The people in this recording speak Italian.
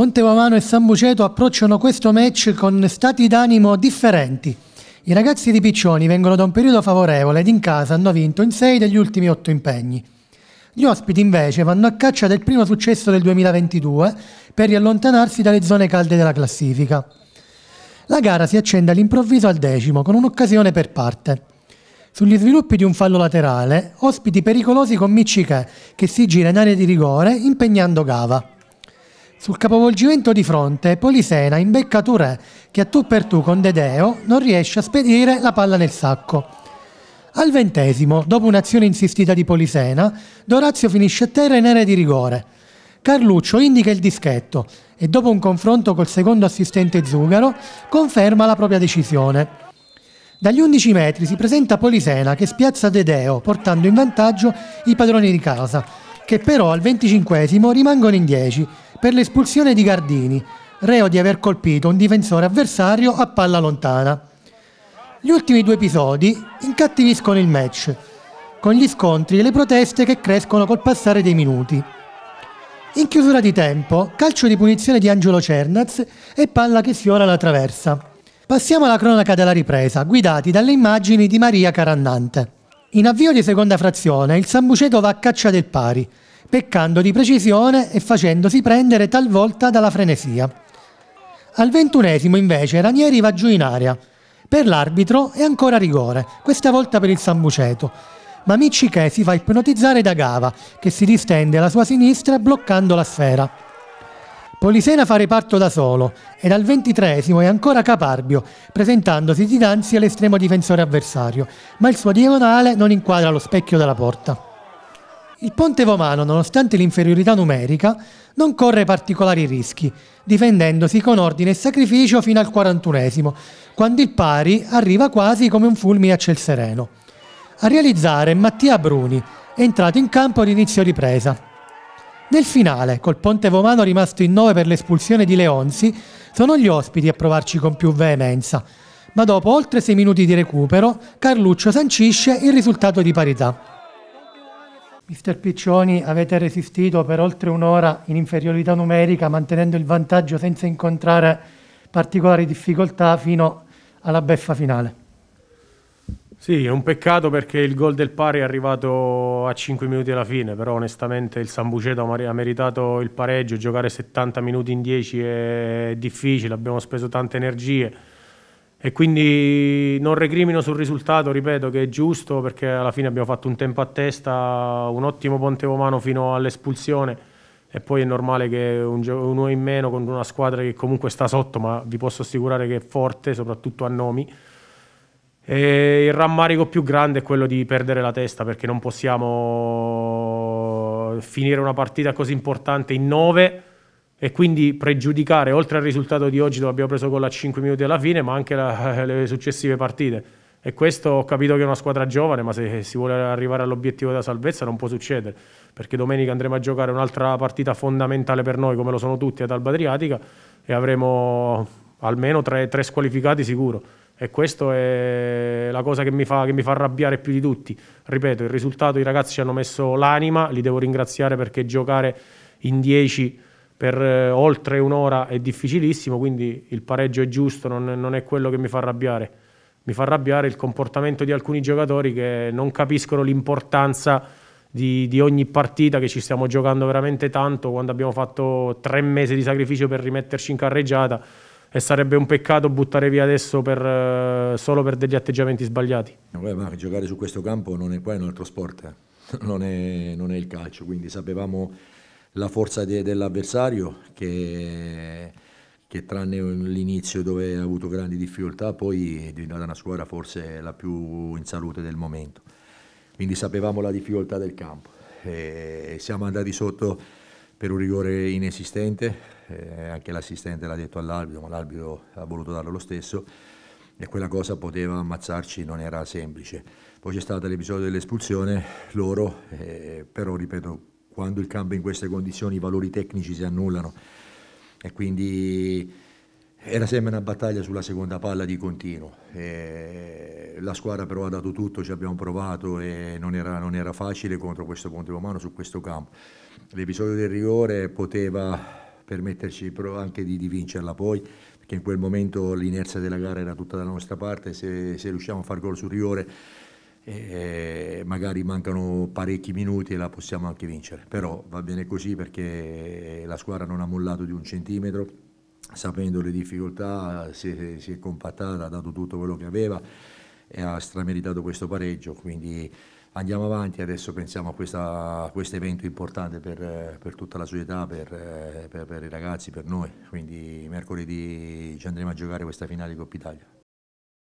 Pontevamano e San Buceto approcciano questo match con stati d'animo differenti. I ragazzi di Piccioni vengono da un periodo favorevole ed in casa hanno vinto in 6 degli ultimi 8 impegni. Gli ospiti invece vanno a caccia del primo successo del 2022 per riallontanarsi dalle zone calde della classifica. La gara si accende all'improvviso al decimo con un'occasione per parte. Sugli sviluppi di un fallo laterale, ospiti pericolosi con Michiché che si gira in area di rigore impegnando Gava. Sul capovolgimento di fronte, Polisena imbecca Touré, che a tu per tu con Dedeo non riesce a spedire la palla nel sacco. Al ventesimo, dopo un'azione insistita di Polisena, Dorazio finisce a terra in area di rigore. Carluccio indica il dischetto e dopo un confronto col secondo assistente Zugaro conferma la propria decisione. Dagli 11 metri si presenta Polisena che spiazza Dedeo portando in vantaggio i padroni di casa, che però al 25 rimangono in 10 per l'espulsione di Gardini, reo di aver colpito un difensore avversario a palla lontana. Gli ultimi due episodi incattiviscono il match, con gli scontri e le proteste che crescono col passare dei minuti. In chiusura di tempo, calcio di punizione di Angelo Cernaz e palla che sfiora la traversa. Passiamo alla cronaca della ripresa, guidati dalle immagini di Maria Carannante. In avvio di seconda frazione, il Sambuceto va a caccia del pari, peccando di precisione e facendosi prendere talvolta dalla frenesia. Al ventunesimo invece Ranieri va giù in aria. Per l'arbitro è ancora rigore, questa volta per il Sambuceto. Ma Michiche si fa ipnotizzare da Gava, che si distende alla sua sinistra bloccando la sfera. Polisena fa reparto da solo e al ventitresimo è ancora caparbio, presentandosi dinanzi all'estremo difensore avversario, ma il suo diagonale non inquadra lo specchio della porta. Il ponte Vomano, nonostante l'inferiorità numerica, non corre particolari rischi, difendendosi con ordine e sacrificio fino al 41 quando il pari arriva quasi come un fulmine a ciel sereno. A realizzare Mattia Bruni, entrato in campo ad inizio ripresa. Nel finale, col Ponte Vomano rimasto in 9 per l'espulsione di Leonzi, sono gli ospiti a provarci con più veemenza, ma dopo oltre 6 minuti di recupero, Carluccio sancisce il risultato di parità. Mister Piccioni, avete resistito per oltre un'ora in inferiorità numerica, mantenendo il vantaggio senza incontrare particolari difficoltà fino alla beffa finale. Sì, è un peccato perché il gol del pari è arrivato a 5 minuti alla fine, però onestamente il Sambuceto ha meritato il pareggio, giocare 70 minuti in 10 è difficile, abbiamo speso tante energie e quindi non recrimino sul risultato, ripeto che è giusto perché alla fine abbiamo fatto un tempo a testa, un ottimo ponte romano fino all'espulsione e poi è normale che un, uno in meno con una squadra che comunque sta sotto, ma vi posso assicurare che è forte, soprattutto a nomi. E il rammarico più grande è quello di perdere la testa perché non possiamo finire una partita così importante in nove e quindi pregiudicare oltre al risultato di oggi dove abbiamo preso gol a 5 minuti alla fine ma anche la, eh, le successive partite e questo ho capito che è una squadra giovane ma se si vuole arrivare all'obiettivo della salvezza non può succedere perché domenica andremo a giocare un'altra partita fondamentale per noi come lo sono tutti ad Alba Adriatica e avremo almeno tre, tre squalificati sicuro e questa è la cosa che mi, fa, che mi, fa, arrabbiare più di tutti. Ripeto, il risultato i ragazzi ci hanno messo l'anima, li devo ringraziare perché giocare in 10 per eh, oltre un'ora è difficilissimo, quindi il pareggio è giusto, non, non, è quello che mi fa arrabbiare. Mi fa arrabbiare il comportamento di alcuni giocatori che non capiscono l'importanza di, di, ogni partita, che ci stiamo giocando veramente tanto quando abbiamo fatto tre mesi di sacrificio per rimetterci in carreggiata e sarebbe un peccato buttare via adesso per, eh, solo per degli atteggiamenti sbagliati. Vabbè, ma giocare su questo campo non è qua, è un altro sport, eh. non, è, non è il calcio, quindi sapevamo la forza de, dell'avversario che, che, tranne l'inizio dove ha avuto grandi difficoltà poi è diventata una squadra forse la più in salute del momento. Quindi sapevamo la difficoltà del campo e siamo andati sotto per un rigore inesistente, eh, anche l'assistente l'ha detto all'arbitro, ma l'arbitro ha voluto darlo lo stesso e quella cosa poteva ammazzarci, non era semplice. Poi c'è stato l'episodio dell'espulsione, loro, eh, però ripeto, quando il campo è in queste condizioni i valori tecnici si annullano e quindi era sempre una battaglia sulla seconda palla di continuo. E la squadra però ha dato tutto, ci abbiamo provato e non era, non era facile contro questo Ponte Romano su questo campo. L'episodio del rigore poteva permetterci anche di, di, vincerla poi, perché in quel momento l'inerzia della gara era tutta dalla nostra parte, se, se riusciamo a far gol sul rigore e eh, magari mancano parecchi minuti e la possiamo anche vincere, però va bene così perché la squadra non ha mollato di un centimetro, sapendo le difficoltà si è, si è compattata, ha dato tutto quello che aveva e ha strameritato questo pareggio, quindi andiamo avanti, adesso pensiamo a, questa, a questo evento importante per, per, tutta la società, per, per, per i ragazzi, per noi, quindi mercoledì ci andremo a giocare questa finale di Coppa Italia.